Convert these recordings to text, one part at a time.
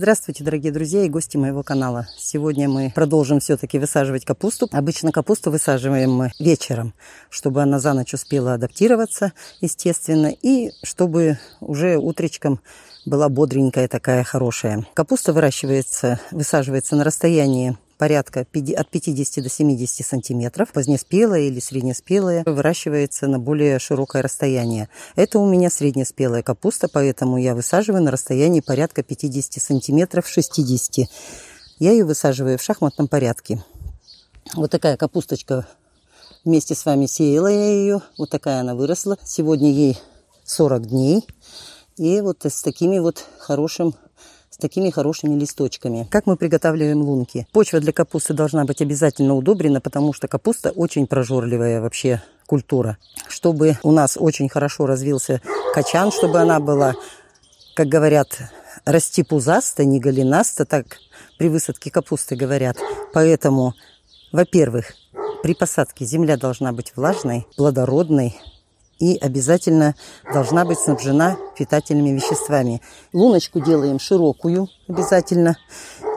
Здравствуйте, дорогие друзья и гости моего канала. Сегодня мы продолжим все-таки высаживать капусту. Обычно капусту высаживаем мы вечером, чтобы она за ночь успела адаптироваться, естественно, и чтобы уже утречком была бодренькая такая хорошая. Капуста выращивается, высаживается на расстоянии порядка от 50 до 70 сантиметров. Позднеспелая или среднеспелая выращивается на более широкое расстояние. Это у меня среднеспелая капуста, поэтому я высаживаю на расстоянии порядка 50 сантиметров 60. Я ее высаживаю в шахматном порядке. Вот такая капусточка вместе с вами сеяла я ее. Вот такая она выросла. Сегодня ей 40 дней. И вот с такими вот хорошим такими хорошими листочками. Как мы приготавливаем лунки? Почва для капусты должна быть обязательно удобрена, потому что капуста очень прожорливая вообще культура. Чтобы у нас очень хорошо развился качан, чтобы она была, как говорят, расти пузаста, не голенаста, так при высадке капусты говорят. Поэтому, во-первых, при посадке земля должна быть влажной, плодородной, и обязательно должна быть снабжена питательными веществами. Луночку делаем широкую обязательно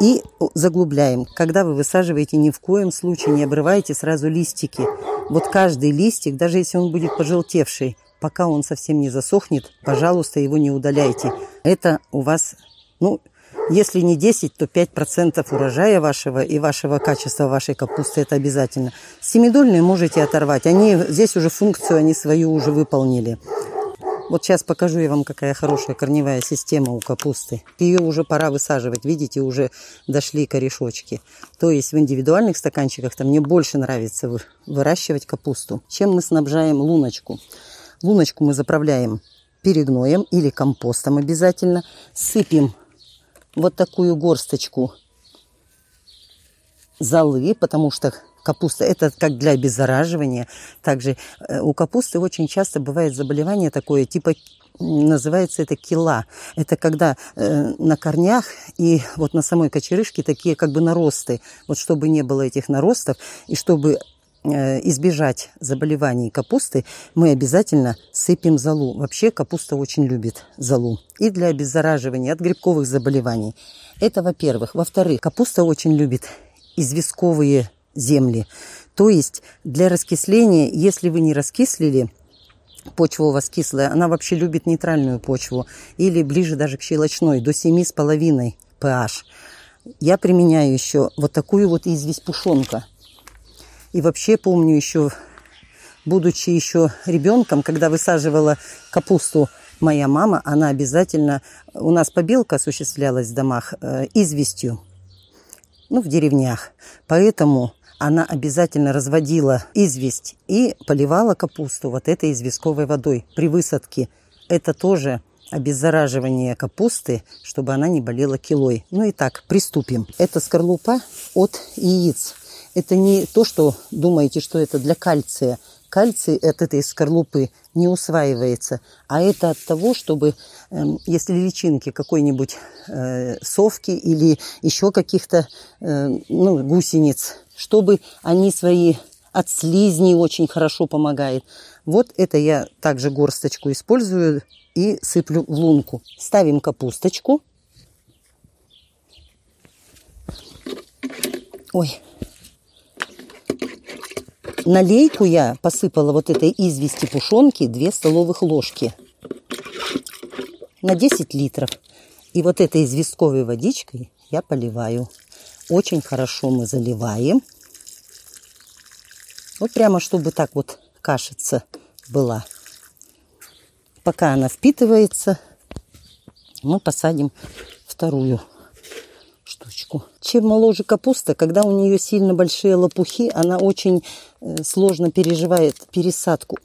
и заглубляем. Когда вы высаживаете, ни в коем случае не обрывайте сразу листики. Вот каждый листик, даже если он будет пожелтевший, пока он совсем не засохнет, пожалуйста, его не удаляйте. Это у вас ну, если не 10, то 5% урожая вашего и вашего качества вашей капусты это обязательно. Семидольные можете оторвать. Они здесь уже функцию они свою уже выполнили. Вот сейчас покажу я вам, какая хорошая корневая система у капусты. Ее уже пора высаживать. Видите, уже дошли корешочки. То есть в индивидуальных стаканчиках там мне больше нравится выращивать капусту, чем мы снабжаем луночку. Луночку мы заправляем перегноем или компостом обязательно. Сыпим вот такую горсточку золы, потому что капуста это как для обеззараживания. Также э, у капусты очень часто бывает заболевание такое, типа называется это кила. Это когда э, на корнях и вот на самой кочерышке такие как бы наросты. Вот чтобы не было этих наростов и чтобы Э, избежать заболеваний капусты, мы обязательно сыпем золу. Вообще капуста очень любит золу. И для обеззараживания от грибковых заболеваний. Это во-первых. Во-вторых, капуста очень любит известковые земли. То есть для раскисления, если вы не раскислили, почва у вас кислая, она вообще любит нейтральную почву или ближе даже к щелочной, до 7,5 pH. Я применяю еще вот такую вот известь пушонка – и вообще помню еще, будучи еще ребенком, когда высаживала капусту моя мама, она обязательно... У нас побелка осуществлялась в домах э, известью, ну, в деревнях. Поэтому она обязательно разводила известь и поливала капусту вот этой известковой водой при высадке. Это тоже обеззараживание капусты, чтобы она не болела килой. Ну и так, приступим. Это скорлупа от яиц. Это не то, что думаете, что это для кальция. Кальций от этой скорлупы не усваивается, а это от того, чтобы, эм, если личинки какой-нибудь э, совки или еще каких-то э, ну, гусениц, чтобы они свои от слизней очень хорошо помогает. Вот это я также горсточку использую и сыплю в лунку. Ставим капусточку. Ой, налейку я посыпала вот этой извести пушонки 2 столовых ложки на 10 литров. И вот этой известковой водичкой я поливаю. Очень хорошо мы заливаем. Вот прямо, чтобы так вот кашица была. Пока она впитывается, мы посадим вторую капусточку. Чем моложе капуста, когда у нее сильно большие лопухи, она очень э, сложно переживает пересадку.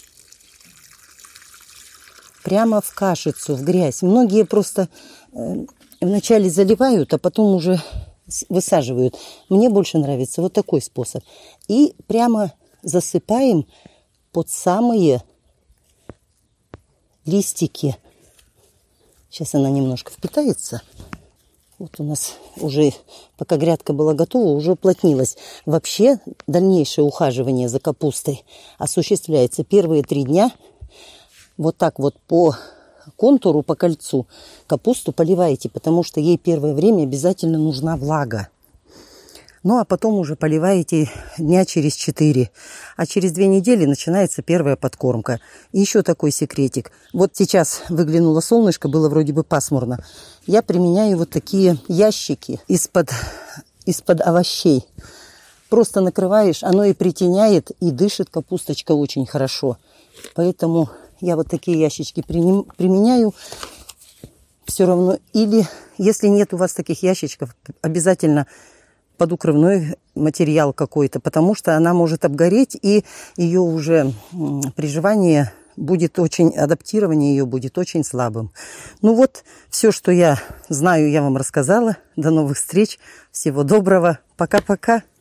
Прямо в кашицу, в грязь. Многие просто э, вначале заливают, а потом уже высаживают. Мне больше нравится вот такой способ. И прямо засыпаем под самые листики. Сейчас она немножко впитается. Вот у нас уже, пока грядка была готова, уже уплотнилась. Вообще дальнейшее ухаживание за капустой осуществляется первые три дня. Вот так вот по контуру, по кольцу капусту поливаете, потому что ей первое время обязательно нужна влага. Ну, а потом уже поливаете дня через 4. А через 2 недели начинается первая подкормка. И еще такой секретик. Вот сейчас выглянуло солнышко, было вроде бы пасмурно. Я применяю вот такие ящики из-под из -под овощей. Просто накрываешь, оно и притеняет, и дышит капусточка очень хорошо. Поэтому я вот такие ящички применяю все равно. Или если нет у вас таких ящичков, обязательно подукрывной материал какой-то, потому что она может обгореть, и ее уже приживание будет очень, адаптирование ее будет очень слабым. Ну вот, все, что я знаю, я вам рассказала. До новых встреч. Всего доброго. Пока-пока.